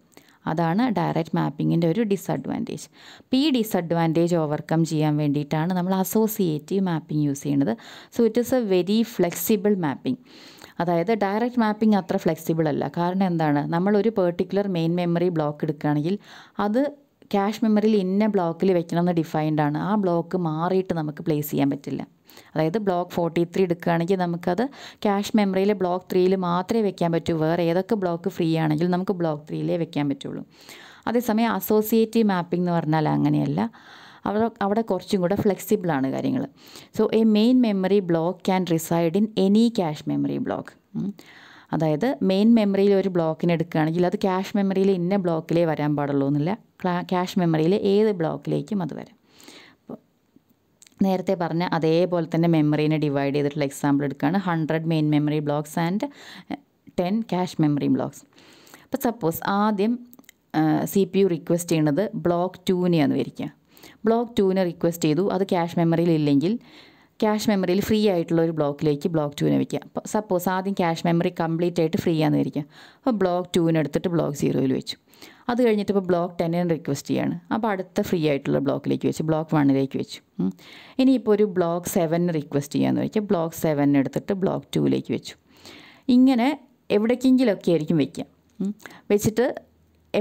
അതാണ് ഡയറക്റ്റ് മാപ്പിങ്ങിൻ്റെ ഒരു ഡിസഡ്വാൻറ്റേജ് അപ്പോൾ ഈ ഡിസഡ്വാൻറ്റേജ് ഓവർകം ചെയ്യാൻ വേണ്ടിയിട്ടാണ് നമ്മൾ അസോസിയേറ്റീവ് മാപ്പിംഗ് യൂസ് ചെയ്യുന്നത് so it is a very flexible mapping അതായത് ഡയറക്റ്റ് മാപ്പിംഗ് അത്ര ഫ്ലെക്സിബിൾ അല്ല കാരണം എന്താണ് നമ്മളൊരു പെർട്ടിക്കുലർ മെയിൻ മെമ്മറി ബ്ലോക്ക് എടുക്കുകയാണെങ്കിൽ അത് ക്യാഷ് മെമ്മറിയിൽ ഇന്ന ബ്ലോക്കിൽ വെക്കണമെന്ന് ഡിഫൈൻഡ് ആണ് ആ ബ്ലോക്ക് മാറിയിട്ട് നമുക്ക് പ്ലേസ് ചെയ്യാൻ പറ്റില്ല അതായത് ബ്ലോക്ക് ഫോർട്ടി ത്രീ എടുക്കുകയാണെങ്കിൽ നമുക്കത് ക്യാഷ് മെമ്മറിയിലെ ബ്ലോക്ക് ത്രീയിൽ മാത്രമേ വെക്കാൻ പറ്റൂ വേറെ ഏതൊക്കെ ബ്ലോക്ക് ഫ്രീ ആണെങ്കിലും നമുക്ക് ബ്ലോക്ക് ത്രീയിലേ വെക്കാൻ പറ്റുള്ളൂ അതേസമയം അസോസിയേറ്റീവ് മാപ്പിംഗ് എന്ന് പറഞ്ഞാൽ അങ്ങനെയല്ല അവിടെ അവിടെ കുറച്ചും കൂടെ ഫ്ലെക്സിബിളാണ് കാര്യങ്ങൾ so a main memory block can reside in any cache memory block അതായത് മെയിൻ മെമ്മറിയിൽ ഒരു ബ്ലോക്കിന് എടുക്കുകയാണെങ്കിൽ അത് ക്യാഷ് മെമ്മറിയിൽ ഇന്ന ബ്ലോക്കിലേ വരാൻ പാടുള്ളൂ എന്നില്ല ക്യാഷ് മെമ്മറിയിൽ ഏത് ബ്ലോക്കിലേക്കും അത് വരാം നേരത്തെ പറഞ്ഞ അതേപോലെ തന്നെ മെമ്മറീനെ ഡിവൈഡ് ചെയ്തിട്ടുള്ള എക്സാമ്പിൾ എടുക്കുകയാണ് hundred main memory blocks and ten cache memory blocks അപ്പോൾ സപ്പോസ് ആദ്യം സി പി യു റിക്വസ്റ്റ് ചെയ്യുന്നത് ബ്ലോക്ക് ടൂനെയാന്ന് വിചാരിക്കുക ബ്ലോക്ക് ടൂവിനെ റിക്വസ്റ്റ് ചെയ്തു അത് ക്യാഷ് മെമ്മറിയിൽ ഇല്ലെങ്കിൽ ക്യാഷ് മെമ്മറിയിൽ ഫ്രീ ആയിട്ടുള്ള ഒരു ബ്ലോക്കിലേക്ക് ബ്ലോക്ക് ടൂവിനെ വയ്ക്കുക അപ്പോൾ സപ്പോസ് ആദ്യം ക്യാഷ് മെമ്മറി കംപ്ലീറ്റ് ആയിട്ട് ഫ്രീ ആണെന്ന് വിചാരിക്കുക അപ്പോൾ ബ്ലോക്ക് ടൂവിനെടുത്തിട്ട് ബ്ലോക്ക് സീറോയിൽ വെച്ചു അത് കഴിഞ്ഞിട്ട് ഇപ്പോൾ ബ്ലോക്ക് ടെന്നിന് റിക്വസ്റ്റ് ചെയ്യാണ് അപ്പോൾ അടുത്ത ഫ്രീ ആയിട്ടുള്ള ബ്ലോക്കിലേക്ക് വെച്ച് ബ്ലോക്ക് വണ്ണിലേക്ക് വെച്ചു ഇനി ഇപ്പോൾ ഒരു ബ്ലോക്ക് സെവനിന് റിക്വസ്റ്റ് ചെയ്യാമെന്ന് വെച്ചാൽ ബ്ലോക്ക് സെവനിന് എടുത്തിട്ട് ബ്ലോക്ക് ടൂവിലേക്ക് വെച്ചു ഇങ്ങനെ എവിടേക്കെങ്കിലുമൊക്കെ ആയിരിക്കും വെക്കുക വെച്ചിട്ട്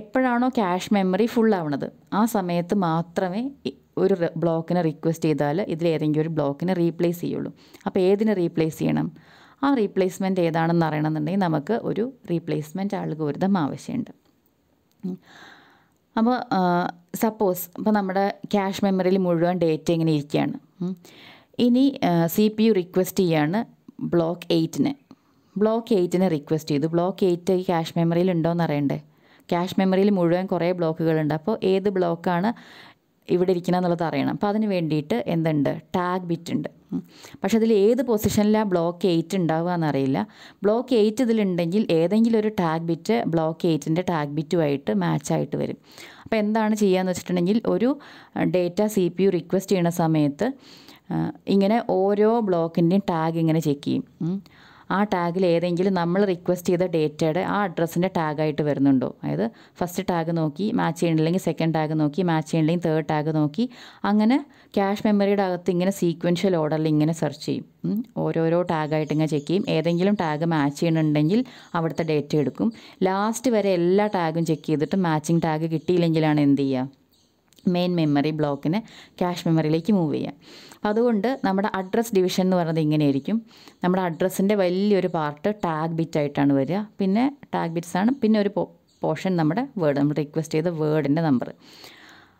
എപ്പോഴാണോ ക്യാഷ് മെമ്മറി ഫുൾ ആവണത് ആ സമയത്ത് മാത്രമേ ഒരു ബ്ലോക്കിനെ റിക്വസ്റ്റ് ചെയ്താൽ ഇതിലേതെങ്കിലും ഒരു ബ്ലോക്കിനെ റീപ്ലേസ് ചെയ്യുള്ളൂ അപ്പോൾ ഏതിനെ റീപ്ലേസ് ചെയ്യണം ആ റീപ്ലേസ്മെൻറ്റ് ഏതാണെന്ന് അറിയണമെന്നുണ്ടെങ്കിൽ നമുക്ക് ഒരു റീപ്ലേസ്മെൻറ്റ് അൽഗോരിതം ആവശ്യമുണ്ട് അപ്പോൾ സപ്പോസ് ഇപ്പോൾ നമ്മുടെ ക്യാഷ് മെമ്മറിയിൽ മുഴുവൻ ഡേറ്റ ഇങ്ങനെ ഇരിക്കുകയാണ് ഇനി സി പി യു റിക്വസ്റ്റ് ചെയ്യാണ് ബ്ലോക്ക് എയ്റ്റിന് ബ്ലോക്ക് എയ്റ്റിനെ റിക്വസ്റ്റ് ചെയ്തു ബ്ലോക്ക് എയ്റ്റ് ക്യാഷ് മെമ്മറിയിൽ ഉണ്ടോയെന്ന് അറിയണ്ടേ ക്യാഷ് മെമ്മറിയിൽ മുഴുവൻ കുറേ ബ്ലോക്കുകളുണ്ട് അപ്പോൾ ഏത് ബ്ലോക്കാണ് ഇവിടെ ഇരിക്കണം എന്നുള്ളത് അറിയണം അപ്പോൾ അതിന് വേണ്ടിയിട്ട് എന്തുണ്ട് ടാഗ് ബിറ്റ് ഉണ്ട് പക്ഷേ അതിൽ ഏത് പൊസിഷനിലാണ് ബ്ലോക്ക് എയ്റ്റ് ഉണ്ടാവുക എന്നറിയില്ല ബ്ലോക്ക് എയ്റ്റ് ഇതിലുണ്ടെങ്കിൽ ഏതെങ്കിലും ഒരു ടാഗ് ബിറ്റ് ബ്ലോക്ക് എയ്റ്റിൻ്റെ ടാഗ് ബിറ്റുമായിട്ട് മാച്ചായിട്ട് വരും അപ്പോൾ എന്താണ് ചെയ്യുകയെന്ന് വെച്ചിട്ടുണ്ടെങ്കിൽ ഒരു data C P U request ചെയ്യുന്ന സമയത്ത് ഇങ്ങനെ ഓരോ ബ്ലോക്കിൻ്റെയും ടാഗ് ഇങ്ങനെ ചെക്ക് ചെയ്യും ആ ടാഗിൽ ഏതെങ്കിലും നമ്മൾ റിക്വസ്റ്റ് ചെയ്ത ഡേറ്റയുടെ ആ അഡ്രസ്സിൻ്റെ ടാഗായിട്ട് വരുന്നുണ്ടോ അതായത് ഫസ്റ്റ് ടാഗ് നോക്കി മാച്ച് ചെയ്യണില്ലെങ്കിൽ സെക്കൻഡ് ടാഗ് നോക്കി മാച്ച് ചെയ്യണില്ലെങ്കിൽ തേർഡ് ടാഗ് നോക്കി അങ്ങനെ ക്യാഷ് മെമ്മറിയുടെ അകത്ത് ഇങ്ങനെ സീക്വൻഷ്യൽ ഓർഡറിൽ ഇങ്ങനെ സെർച്ച് ചെയ്യും ഓരോരോ ടാഗായിട്ട് ഇങ്ങനെ ചെക്ക് ചെയ്യും ഏതെങ്കിലും ടാഗ് മാച്ച് ചെയ്യണമെന്നുണ്ടെങ്കിൽ അവിടുത്തെ ഡേറ്റ എടുക്കും ലാസ്റ്റ് വരെ എല്ലാ ടാഗും ചെക്ക് ചെയ്തിട്ട് മാച്ചിങ് ടാഗ് കിട്ടിയില്ലെങ്കിലാണ് എന്ത് ചെയ്യുക മെയിൻ മെമ്മറി ബ്ലോക്കിനെ ക്യാഷ് മെമ്മറിയിലേക്ക് മൂവ് ചെയ്യുക അതുകൊണ്ട് നമ്മുടെ അഡ്രസ്സ് ഡിവിഷൻ എന്ന് പറയുന്നത് ഇങ്ങനെയായിരിക്കും നമ്മുടെ അഡ്രസ്സിൻ്റെ വലിയൊരു പാർട്ട് ടാഗ് ബിറ്റ് ആയിട്ടാണ് വരിക പിന്നെ ടാഗ് ബിറ്റ്സ് ആണ് പിന്നെ ഒരു പോർഷൻ നമ്മുടെ വേർഡ് നമ്മൾ റിക്വസ്റ്റ് ചെയ്ത വേർഡിൻ്റെ നമ്പർ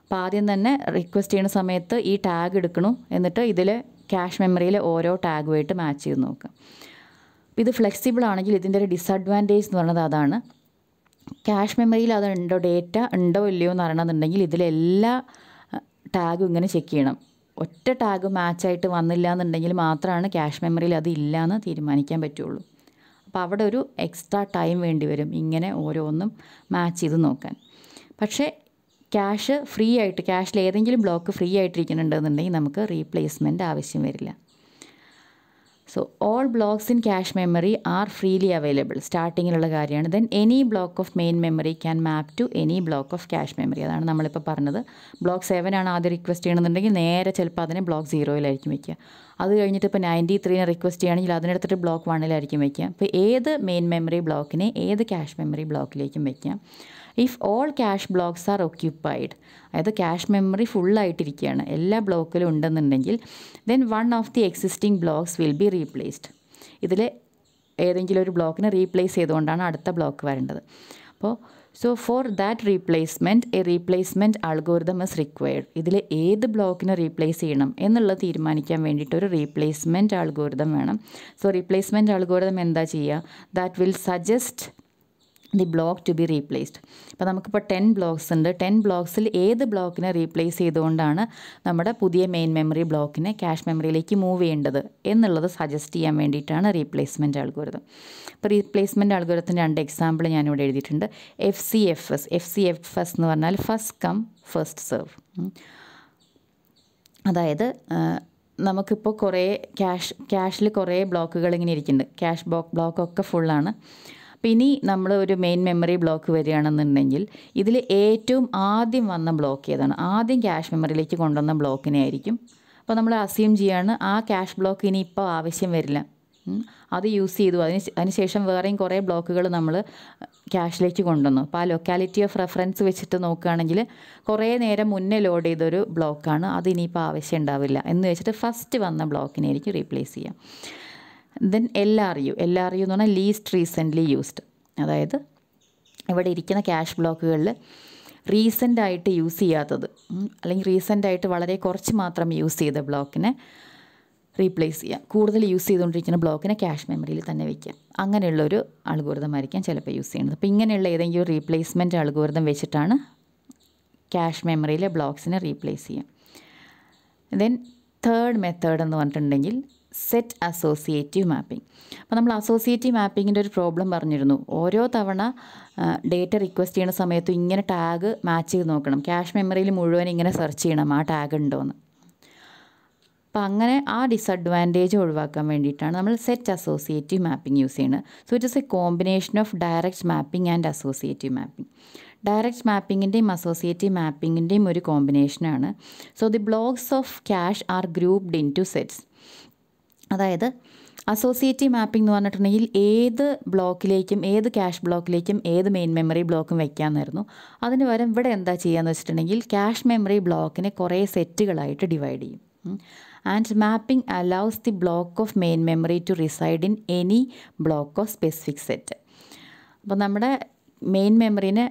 അപ്പോൾ ആദ്യം തന്നെ റിക്വസ്റ്റ് ചെയ്യുന്ന സമയത്ത് ഈ ടാഗ് എടുക്കണു എന്നിട്ട് ഇതിൽ ക്യാഷ് മെമ്മറിയിലെ ഓരോ ടാഗുമായിട്ട് മാച്ച് ചെയ്ത് നോക്കുക ഇത് ഫ്ലെക്സിബിൾ ആണെങ്കിൽ ഇതിൻ്റെ ഒരു ഡിസഡ്വാൻറ്റേജ് എന്ന് പറയുന്നത് അതാണ് ക്യാഷ് മെമ്മറിയിൽ അതുണ്ടോ ഡേറ്റ ഉണ്ടോ ഇല്ലയോ എന്ന് അറിയണമെന്നുണ്ടെങ്കിൽ ഇതിലെല്ലാ ടാഗും ഇങ്ങനെ ചെക്ക് ചെയ്യണം ഒറ്റ ടാഗ് മാച്ചായിട്ട് വന്നില്ല എന്നുണ്ടെങ്കിൽ മാത്രമാണ് ക്യാഷ് മെമ്മറിയിൽ അത് ഇല്ല എന്ന് തീരുമാനിക്കാൻ പറ്റുള്ളൂ അപ്പോൾ അവിടെ ഒരു എക്സ്ട്രാ ടൈം വേണ്ടി വരും ഇങ്ങനെ ഓരോന്നും മാച്ച് ചെയ്ത് നോക്കാൻ പക്ഷേ ക്യാഷ് ഫ്രീ ആയിട്ട് ക്യാഷിൽ ഏതെങ്കിലും ബ്ലോക്ക് ഫ്രീ ആയിട്ടിരിക്കുന്നുണ്ടെന്നുണ്ടെങ്കിൽ നമുക്ക് റീപ്ലേസ്മെൻറ്റ് ആവശ്യം വരില്ല so all blocks in cache memory are freely available സ്റ്റാർട്ടിങ്ങിലുള്ള കാര്യമാണ് then any block of main memory can map to any block of cache memory അതാണ് നമ്മളിപ്പോൾ പറഞ്ഞത് ബ്ലോക്ക് സെവൻ ആണ് ആദ്യം റിക്വസ്റ്റ് ചെയ്യണമെന്നുണ്ടെങ്കിൽ നേരെ ചിലപ്പോൾ അതിനെ ബ്ലോക്ക് സീറോയിലായിരിക്കും വയ്ക്കുക അത് കഴിഞ്ഞിട്ട് ഇപ്പോൾ നയൻറ്റി ത്രീനെ റിക്വസ്റ്റ് ചെയ്യുകയാണെങ്കിൽ അതിനെടുത്തിട്ട് ബ്ലോക്ക് വണ്ണിലായിരിക്കും വയ്ക്കുക അപ്പോൾ ഏത് മെയിൻ മെമ്മറി ബ്ലോക്കിനെ ഏത് ക്യാഷ് മെമ്മറി ബ്ലോക്കിലേക്കും വയ്ക്കുക if all cache blocks are occupied അതായത് ക്യാഷ് മെമ്മറി ഫുള്ളായിട്ടിരിക്കുകയാണ് എല്ലാ ബ്ലോക്കിലും ഉണ്ടെന്നുണ്ടെങ്കിൽ then one of the existing blocks will be replaced ഇതിൽ ഏതെങ്കിലും ഒരു ബ്ലോക്കിനെ റീപ്ലേസ് ചെയ്തുകൊണ്ടാണ് അടുത്ത ബ്ലോക്ക് വരേണ്ടത് അപ്പോൾ so for that replacement a replacement algorithm is required ഇതിൽ ഏത് ബ്ലോക്കിനെ റീപ്ലേസ് ചെയ്യണം എന്നുള്ളത് തീരുമാനിക്കാൻ വേണ്ടിയിട്ട് ഒരു റീപ്ലേസ്മെൻറ്റ് ആൾഗോരിതം വേണം സോ റീപ്ലേസ്മെൻറ്റ് ആൾഗോരിതം എന്താ ചെയ്യുക that will suggest the block to be replaced അപ്പോൾ നമുക്കിപ്പോൾ ടെൻ ബ്ലോക്സ് ഉണ്ട് ടെൻ ബ്ലോക്സിൽ ഏത് ബ്ലോക്കിനെ റീപ്ലേസ് ചെയ്തുകൊണ്ടാണ് നമ്മുടെ പുതിയ മെയിൻ മെമ്മറി ബ്ലോക്കിനെ ക്യാഷ് മെമ്മറിയിലേക്ക് മൂവ് ചെയ്യേണ്ടത് എന്നുള്ളത് സജസ്റ്റ് ചെയ്യാൻ വേണ്ടിയിട്ടാണ് റീപ്ലേസ്മെൻറ്റ് അൽഗോരിതം അപ്പോൾ റീപ്ലേസ്മെൻറ്റ് അൽഗോരിതത്തിൻ്റെ രണ്ട് എക്സാമ്പിൾ ഞാനിവിടെ എഴുതിയിട്ടുണ്ട് F C F S F C F S എന്ന് പറഞ്ഞാൽ ഫസ്റ്റ് കം ഫസ്റ്റ് സെർവ് അതായത് നമുക്കിപ്പോൾ കുറേ ക്യാഷ് ക്യാഷിൽ കുറേ ബ്ലോക്കുകൾ ഇങ്ങനെ ഇരിക്കുന്നുണ്ട് ക്യാഷ് ബ്ലോക്ക് ബ്ലോക്കൊക്കെ ഫുള്ളാണ് ഇനി നമ്മൾ ഒരു മെയിൻ മെമ്മറി ബ്ലോക്ക് വരികയാണെന്നുണ്ടെങ്കിൽ ഇതിൽ ഏറ്റവും ആദ്യം വന്ന ബ്ലോക്ക് ഏതാണ് ആദ്യം ക്യാഷ് മെമ്മറിയിലേക്ക് കൊണ്ടുവന്ന ബ്ലോക്കിനെ ആയിരിക്കും അപ്പോൾ നമ്മൾ അസ്യൂം ചെയ്യുകയാണ് ആ ക്യാഷ് ബ്ലോക്ക് ഇനി ഇപ്പോൾ ആവശ്യം വരില്ല അത് യൂസ് ചെയ്തു അതിന് അതിനുശേഷം വേറെയും കുറേ ബ്ലോക്കുകൾ നമ്മൾ ക്യാഷിലേക്ക് കൊണ്ടുവന്നു അപ്പോൾ ആ ലൊക്കാലിറ്റി ഓഫ് റെഫറൻസ് വെച്ചിട്ട് നോക്കുകയാണെങ്കിൽ കുറേ നേരം മുന്നേ ലോഡ് ചെയ്തൊരു ബ്ലോക്കാണ് അത് ഇനിയിപ്പോൾ ആവശ്യം ഉണ്ടാവില്ല എന്ന് വെച്ചിട്ട് ഫസ്റ്റ് വന്ന ആയിരിക്കും റീപ്ലേസ് ചെയ്യുക then L R U L R U എന്ന് പറഞ്ഞാൽ ലീസ്റ്റ് റീസെൻ്റ്ലി യൂസ്ഡ് അതായത് ഇവിടെ ഇരിക്കുന്ന ക്യാഷ് ബ്ലോക്കുകളിൽ റീസെൻ്റായിട്ട് യൂസ് ചെയ്യാത്തത് അല്ലെങ്കിൽ റീസെൻ്റായിട്ട് വളരെ കുറച്ച് മാത്രം യൂസ് ചെയ്ത ബ്ലോക്കിനെ റീപ്ലേസ് ചെയ്യുക കൂടുതൽ യൂസ് ചെയ്തുകൊണ്ടിരിക്കുന്ന ബ്ലോക്കിനെ ക്യാഷ് മെമ്മറിയിൽ തന്നെ വയ്ക്കുക അങ്ങനെയുള്ളൊരു ആയിരിക്കാം ചിലപ്പോൾ യൂസ് ചെയ്യുന്നത് അപ്പോൾ ഇങ്ങനെയുള്ള ഏതെങ്കിലും റീപ്ലേസ്മെൻറ്റ് അൽഗോരിതം വെച്ചിട്ടാണ് ക്യാഷ് മെമ്മറിയിലെ ബ്ലോക്സിനെ റീപ്ലേസ് ചെയ്യുക ദെൻ തേർഡ് മെത്തേഡ് എന്ന് പറഞ്ഞിട്ടുണ്ടെങ്കിൽ സെറ്റ് അസോസിയേറ്റീവ് മാപ്പിംഗ് അപ്പോൾ നമ്മൾ അസോസിയേറ്റീവ് മാപ്പിങ്ങിൻ്റെ ഒരു പ്രോബ്ലം പറഞ്ഞിരുന്നു ഓരോ തവണ ഡേറ്റ റിക്വസ്റ്റ് ചെയ്യുന്ന സമയത്തും ഇങ്ങനെ ടാഗ് മാച്ച് ചെയ്ത് നോക്കണം ക്യാഷ് മെമ്മറിയിൽ മുഴുവൻ ഇങ്ങനെ സെർച്ച് ചെയ്യണം ആ ടാഗ് ഉണ്ടോയെന്ന് അപ്പം അങ്ങനെ ആ ഡിസഡ്വാൻറ്റേജ് ഒഴിവാക്കാൻ വേണ്ടിയിട്ടാണ് നമ്മൾ സെറ്റ് അസോസിയേറ്റീവ് മാപ്പിംഗ് യൂസ് ചെയ്യുന്നത് so it is a combination of direct mapping and associative mapping direct മാപ്പിങ്ങിൻ്റെയും അസോസിയേറ്റീവ് മാപ്പിങ്ങിൻ്റെയും ഒരു കോമ്പിനേഷനാണ് so the blocks of cache are grouped into sets അതായത് അസോസിയേറ്റീവ് മാപ്പിംഗ് എന്ന് പറഞ്ഞിട്ടുണ്ടെങ്കിൽ ഏത് ബ്ലോക്കിലേക്കും ഏത് ക്യാഷ് ബ്ലോക്കിലേക്കും ഏത് മെയിൻ മെമ്മറി ബ്ലോക്കും വയ്ക്കാമെന്നായിരുന്നു അതിന് പകരം ഇവിടെ എന്താ ചെയ്യുകയെന്ന് വെച്ചിട്ടുണ്ടെങ്കിൽ ക്യാഷ് മെമ്മറി ബ്ലോക്കിനെ കുറേ സെറ്റുകളായിട്ട് ഡിവൈഡ് ചെയ്യും and mapping allows the block of main memory to reside in any block of specific set അപ്പോൾ നമ്മുടെ മെയിൻ മെമ്മറിനെ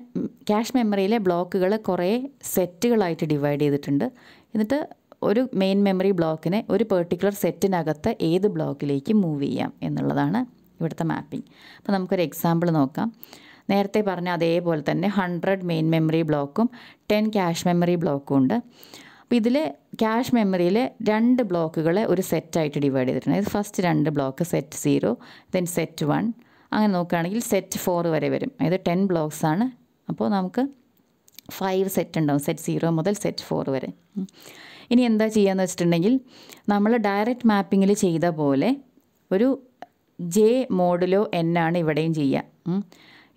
ക്യാഷ് മെമ്മറിയിലെ ബ്ലോക്കുകൾ കുറേ സെറ്റുകളായിട്ട് ഡിവൈഡ് ചെയ്തിട്ടുണ്ട് എന്നിട്ട് ഒരു മെയിൻ മെമ്മറി ബ്ലോക്കിനെ ഒരു പെർട്ടിക്കുലർ സെറ്റിനകത്ത് ഏത് ബ്ലോക്കിലേക്ക് മൂവ് ചെയ്യാം എന്നുള്ളതാണ് ഇവിടുത്തെ മാപ്പിംഗ് അപ്പോൾ നമുക്കൊരു എക്സാമ്പിൾ നോക്കാം നേരത്തെ പറഞ്ഞ അതേപോലെ തന്നെ ഹൺഡ്രഡ് മെയിൻ മെമ്മറി ബ്ലോക്കും ടെൻ ക്യാഷ് മെമ്മറി ബ്ലോക്കും ഉണ്ട് അപ്പോൾ ഇതിൽ ക്യാഷ് മെമ്മറിയിൽ രണ്ട് ബ്ലോക്കുകളെ ഒരു സെറ്റായിട്ട് ഡിവൈഡ് ചെയ്തിട്ടുണ്ട് അതായത് ഫസ്റ്റ് രണ്ട് block set zero then set one അങ്ങനെ നോക്കുകയാണെങ്കിൽ സെറ്റ് ഫോർ വരെ വരും അതായത് ടെൻ ബ്ലോക്സ് ആണ് അപ്പോൾ നമുക്ക് ഫൈവ് സെറ്റ് ഉണ്ടാവും സെറ്റ് സീറോ മുതൽ സെറ്റ് ഫോർ വരെ ഇനി എന്താ ചെയ്യുകയെന്ന് വെച്ചിട്ടുണ്ടെങ്കിൽ നമ്മൾ ഡയറക്റ്റ് മാപ്പിങ്ങിൽ ചെയ്ത പോലെ ഒരു ജെ മോഡുലോ എൻ ആണ് ഇവിടെയും ചെയ്യുക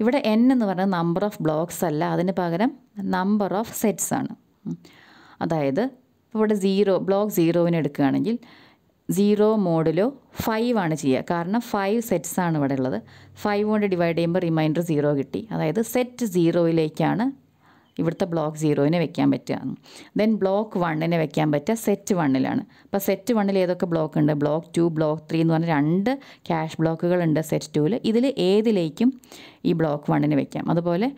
ഇവിടെ എൻ എന്ന് പറഞ്ഞാൽ നമ്പർ ഓഫ് ബ്ലോക്സ് അല്ല അതിന് പകരം നമ്പർ ഓഫ് സെറ്റ്സ് ആണ് അതായത് ഇവിടെ സീറോ ബ്ലോക്ക് സീറോവിന് എടുക്കുകയാണെങ്കിൽ സീറോ മോഡിലോ ഫൈവ് ആണ് ചെയ്യുക കാരണം ഫൈവ് സെറ്റ്സ് ആണ് ഇവിടെ ഉള്ളത് ഫൈവ് കൊണ്ട് ഡിവൈഡ് ചെയ്യുമ്പോൾ റിമൈൻഡർ സീറോ കിട്ടി അതായത് സെറ്റ് സീറോയിലേക്കാണ് ഇവിടുത്തെ ബ്ലോക്ക് സീറോയിനെ വെക്കാൻ പറ്റുകയാണ് ദെൻ ബ്ലോക്ക് വണ്ണിനെ വെക്കാൻ പറ്റുക സെറ്റ് വണ്ണിലാണ് അപ്പോൾ സെറ്റ് വണ്ണിൽ ഏതൊക്കെ ബ്ലോക്ക് ഉണ്ട് ബ്ലോക്ക് ടു ബ്ലോക്ക് ത്രീ എന്ന് പറഞ്ഞ രണ്ട് ക്യാഷ് ബ്ലോക്കുകളുണ്ട് സെറ്റ് ടുവിൽ ഇതിൽ ഏതിലേക്കും ഈ ബ്ലോക്ക് വണ്ണിന് വെക്കാം അതുപോലെ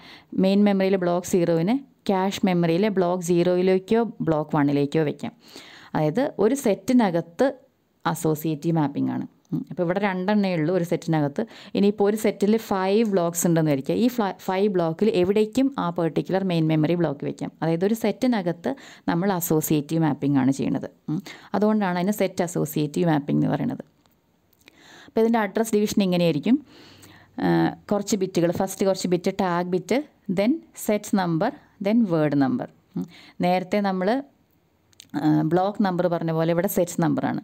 മെയിൻ മെമ്മറിയിൽ ബ്ലോക്ക് സീറോയിന് ക്യാഷ് മെമ്മറിയിലെ ബ്ലോക്ക് സീറോയിലേക്കോ ബ്ലോക്ക് വണ്ണിലേക്കോ വെക്കാം അതായത് ഒരു സെറ്റിനകത്ത് അസോസിയേറ്റീവ് മാപ്പിംഗ് ആണ് അപ്പോൾ ഇവിടെ രണ്ടെണ്ണേ ഉള്ളൂ ഒരു സെറ്റിനകത്ത് ഇനിയിപ്പോൾ ഒരു സെറ്റിൽ ഫൈവ് ബ്ലോക്സ് ഉണ്ടെന്ന് വിചാരിക്കുക ഈ ഫൈവ് ബ്ലോക്കിൽ എവിടേക്കും ആ പെർട്ടിക്കുലർ മെയിൻ മെമ്മറി ബ്ലോക്ക് വയ്ക്കാം അതായത് ഒരു സെറ്റിനകത്ത് നമ്മൾ അസോസിയേറ്റീവ് മാപ്പിംഗ് ആണ് ചെയ്യുന്നത് അതുകൊണ്ടാണ് അതിന് സെറ്റ് അസോസിയേറ്റീവ് മാപ്പിംഗ് എന്ന് പറയുന്നത് അപ്പോൾ ഇതിൻ്റെ അഡ്രസ് ഡിവിഷൻ ഇങ്ങനെയായിരിക്കും കുറച്ച് ബിറ്റുകൾ ഫസ്റ്റ് കുറച്ച് bit tag bit then set number then word number നേരത്തെ നമ്മൾ ബ്ലോക്ക് നമ്പർ പറഞ്ഞ പോലെ ഇവിടെ സെറ്റ് നമ്പറാണ്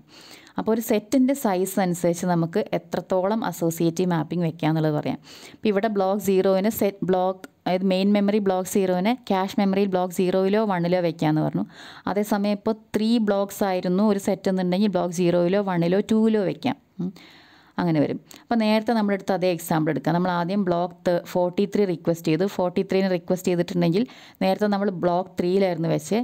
അപ്പോൾ ഒരു സെറ്റിൻ്റെ സൈസ് അനുസരിച്ച് നമുക്ക് എത്രത്തോളം അസോസിയേറ്റീവ് മാപ്പിംഗ് വെക്കുക എന്നുള്ളത് പറയാം അപ്പോൾ ഇവിടെ ബ്ലോക്ക് സീറോവിന് സെറ്റ് ബ്ലോക്ക് അതായത് മെയിൻ മെമ്മറി ബ്ലോക്ക് സീറോവിന് ക്യാഷ് മെമ്മറിയിൽ ബ്ലോക്ക് സീറോയിലോ വണ്ണിലോ വെക്കാമെന്ന് പറഞ്ഞു അതേസമയം ഇപ്പോൾ ത്രീ ബ്ലോക്സ് ആയിരുന്നു ഒരു സെറ്റ് എന്നുണ്ടെങ്കിൽ ബ്ലോക്ക് സീറോയിലോ വണ്ണിലോ ടൂവിലോ വെക്കാം അങ്ങനെ വരും അപ്പോൾ നേരത്തെ നമ്മളെടുത്ത് അതേ എക്സാമ്പിൾ എടുക്കാം നമ്മൾ ആദ്യം ബ്ലോക്ക് ഫോർട്ടി ത്രീ റിക്വസ്റ്റ് ചെയ്തു ഫോർട്ടി ത്രീന് റിക്വസ്റ്റ് ചെയ്തിട്ടുണ്ടെങ്കിൽ നേരത്തെ നമ്മൾ ബ്ലോക്ക് ത്രീയിലായിരുന്നു വെച്ച്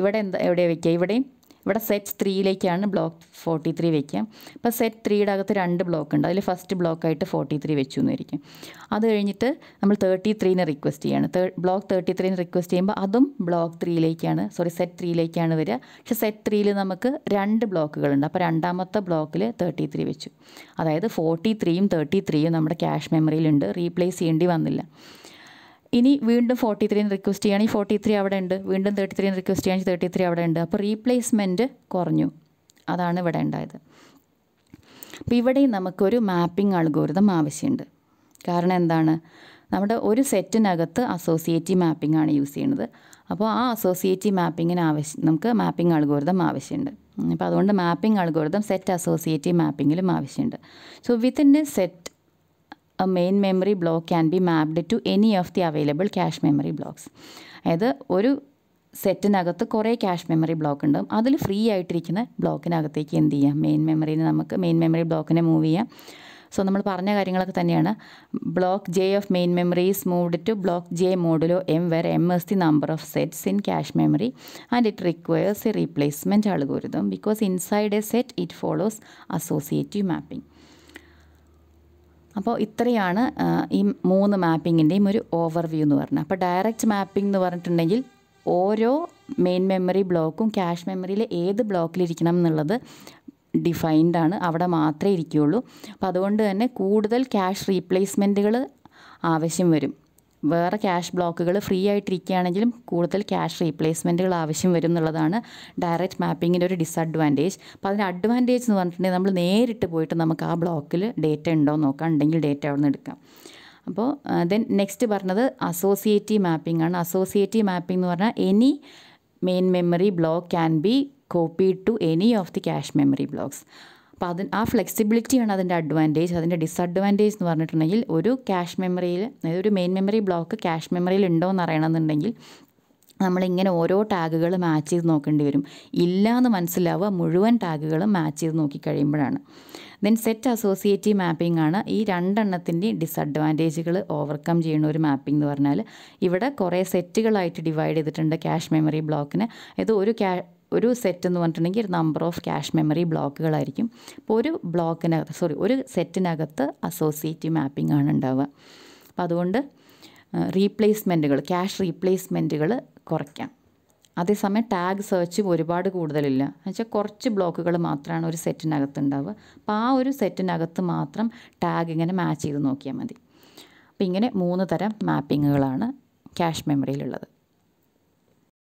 ഇവിടെ എന്താ എവിടെയാണ് വയ്ക്കുക ഇവിടെയും ഇവിടെ സെറ്റ് ത്രീയിലേക്കാണ് ബ്ലോക്ക് ഫോർട്ടി ത്രീ വയ്ക്കുക അപ്പോൾ സെറ്റ് ത്രീയുടെ അകത്ത് രണ്ട് ബ്ലോക്ക് ഉണ്ട് അതിൽ ഫസ്റ്റ് ബ്ലോക്കായിട്ട് ഫോർട്ടി ത്രീ വെച്ചു എന്നായിരിക്കും അത് കഴിഞ്ഞിട്ട് നമ്മൾ തേർട്ടി ത്രീനെ റിക്വസ്റ്റ് ചെയ്യാണ് ബ്ലോക്ക് തേർട്ടി ത്രീനെ റിക്വസ്റ്റ് ചെയ്യുമ്പോൾ അതും ബ്ലോക്ക് ത്രീയിലേക്കാണ് സോറി സെറ്റ് ത്രീയിലേക്കാണ് വരിക പക്ഷെ സെറ്റ് ത്രീയിൽ നമുക്ക് രണ്ട് ബ്ലോക്കുകളുണ്ട് അപ്പോൾ രണ്ടാമത്തെ ബ്ലോക്കിൽ തേർട്ടി ത്രീ വെച്ചു അതായത് ഫോർട്ടി ത്രീയും തേർട്ടി ത്രീയും നമ്മുടെ ക്യാഷ് മെമ്മറിയിലുണ്ട് റീപ്ലേസ് ചെയ്യേണ്ടി വന്നില്ല ഇനി വീണ്ടും ഫോർട്ടി ത്രീന്ന് റിക്വസ്റ്റ് ഈ ഫോർട്ടി ത്രീ അവിടെ ഉണ്ട് വീണ്ടും തേർട്ടി ത്രീന്ന് റിക്വസ്റ്റ് ചെയ്യുകയാണ് തേർട്ടി ത്രീ അവിടെ ഉണ്ട് അപ്പോൾ റീപ്ലേസ്മെൻറ്റ് കുറഞ്ഞു അതാണ് ഇവിടെ ഉണ്ടായത് അപ്പോൾ ഇവിടെയും നമുക്കൊരു മാപ്പിംഗ് അൽഗോരിതം ആവശ്യമുണ്ട് കാരണം എന്താണ് നമ്മുടെ ഒരു സെറ്റിനകത്ത് അസോസിയേറ്റീവ് മാപ്പിംഗ് ആണ് യൂസ് ചെയ്യുന്നത് അപ്പോൾ ആ അസോസിയേറ്റീവ് മാപ്പിങ്ങിന് ആവശ്യം നമുക്ക് മാപ്പിംഗ് അൽഗോരിതം ആവശ്യമുണ്ട് അപ്പോൾ അതുകൊണ്ട് മാപ്പിംഗ് അൽഗോരിതം സെറ്റ് അസോസിയേറ്റീവ് മാപ്പിങ്ങിലും ആവശ്യമുണ്ട് so within a set a main memory block can be mapped to any of the available cache memory blocks അതായത് ഒരു സെറ്റിനകത്ത് കുറേ ക്യാഷ് മെമ്മറി ബ്ലോക്ക് ഉണ്ടാവും അതിൽ ഫ്രീ ആയിട്ടിരിക്കുന്ന ബ്ലോക്കിനകത്തേക്ക് എന്ത് ചെയ്യാം മെയിൻ മെമ്മറിനെ നമുക്ക് മെയിൻ മെമ്മറി ബ്ലോക്കിനെ മൂവ് ചെയ്യാം സോ നമ്മൾ പറഞ്ഞ കാര്യങ്ങളൊക്കെ തന്നെയാണ് block J of main memories moved to block J modulo M where M is the number of sets in cache memory and it requires a replacement algorithm because inside a set it follows associative mapping അപ്പോൾ ഇത്രയാണ് ഈ മൂന്ന് മാപ്പിങ്ങിൻ്റെയും ഒരു overview എന്ന് പറഞ്ഞത് അപ്പോൾ direct mapping എന്ന് പറഞ്ഞിട്ടുണ്ടെങ്കിൽ ഓരോ മെയിൻ മെമ്മറി ബ്ലോക്കും ക്യാഷ് മെമ്മറിയിലെ ഏത് ബ്ലോക്കിലിരിക്കണം എന്നുള്ളത് ഡിഫൈൻഡ് ആണ് അവിടെ മാത്രമേ ഇരിക്കുകയുള്ളൂ അപ്പോൾ അതുകൊണ്ട് തന്നെ കൂടുതൽ ക്യാഷ് റീപ്ലേസ്മെൻറ്റുകൾ ആവശ്യം വരും വേറെ ക്യാഷ് ബ്ലോക്കുകൾ ഫ്രീ ആയിട്ടിരിക്കുകയാണെങ്കിലും കൂടുതൽ ക്യാഷ് റീപ്ലേസ്മെൻറ്റുകൾ ആവശ്യം വരും എന്നുള്ളതാണ് ഡയറക്റ്റ് മാപ്പിങ്ങിൻ്റെ ഒരു ഡിസഡ്വാൻറ്റേജ് അപ്പോൾ അതിൻ്റെ അഡ്വാൻറ്റേജ് എന്ന് പറഞ്ഞിട്ടുണ്ടെങ്കിൽ നമ്മൾ നേരിട്ട് പോയിട്ട് നമുക്ക് ആ ബ്ലോക്കിൽ ഡേറ്റ ഉണ്ടോ നോക്കാം ഉണ്ടെങ്കിൽ ഡേറ്റ അവിടെ നിന്ന് എടുക്കാം അപ്പോൾ ദെൻ നെക്സ്റ്റ് പറഞ്ഞത് അസോസിയേറ്റീവ് മാപ്പിംഗ് ആണ് അസോസിയേറ്റീവ് മാപ്പിംഗ് എന്ന് പറഞ്ഞാൽ any main memory block can be copy to any of the cache memory blocks അപ്പോൾ അതിന് ആ ഫ്ലെക്സിബിലിറ്റിയാണ് അതിൻ്റെ അഡ്വാൻറ്റേജ് അതിൻ്റെ ഡിസഡ്വാൻറ്റേജ് എന്ന് പറഞ്ഞിട്ടുണ്ടെങ്കിൽ ഒരു ക്യാഷ് മെമ്മറിയിൽ അതായത് ഒരു മെയിൻ മെമ്മറി ബ്ലോക്ക് ക്യാഷ് മെമ്മറിയിൽ ഉണ്ടോ എന്ന് അറിയണമെന്നുണ്ടെങ്കിൽ നമ്മളിങ്ങനെ ഓരോ ടാഗുകൾ മാച്ച് ചെയ്ത് നോക്കേണ്ടി വരും ഇല്ല എന്ന് മനസ്സിലാവുക മുഴുവൻ ടാഗുകളും മാച്ച് ചെയ്ത് നോക്കി കഴിയുമ്പോഴാണ് ദെൻ സെറ്റ് അസോസിയേറ്റീവ് മാപ്പിംഗ് ആണ് ഈ രണ്ടെണ്ണത്തിൻ്റെ ഡിസഡ്വാൻറ്റേജുകൾ ഓവർകം ചെയ്യുന്ന ഒരു മാപ്പിംഗ് എന്ന് പറഞ്ഞാൽ ഇവിടെ കുറേ സെറ്റുകളായിട്ട് ഡിവൈഡ് ചെയ്തിട്ടുണ്ട് ക്യാഷ് മെമ്മറി ബ്ലോക്കിന് ഇത് ഒരു ക്യാ ഒരു സെറ്റ് എന്ന് പറഞ്ഞിട്ടുണ്ടെങ്കിൽ നമ്പർ ഓഫ് ക്യാഷ് മെമ്മറി ബ്ലോക്കുകളായിരിക്കും അപ്പോൾ ഒരു ബ്ലോക്കിനകത്ത് സോറി ഒരു സെറ്റിനകത്ത് അസോസിയേറ്റീവ് മാപ്പിംഗ് ആണ് ഉണ്ടാവുക അപ്പോൾ അതുകൊണ്ട് റീപ്ലേസ്മെൻറ്റുകൾ ക്യാഷ് റീപ്ലേസ്മെൻറ്റുകൾ കുറയ്ക്കാം അതേസമയം ടാഗ് സെർച്ച് ഒരുപാട് കൂടുതലില്ല എന്നുവെച്ചാൽ കുറച്ച് ബ്ലോക്കുകൾ മാത്രമാണ് ഒരു സെറ്റിനകത്ത് ഉണ്ടാവുക അപ്പോൾ ആ ഒരു സെറ്റിനകത്ത് മാത്രം ടാഗ് ഇങ്ങനെ മാച്ച് ചെയ്ത് നോക്കിയാൽ മതി അപ്പോൾ ഇങ്ങനെ മൂന്ന് തരം മാപ്പിങ്ങുകളാണ് ക്യാഷ് മെമ്മറിയിലുള്ളത്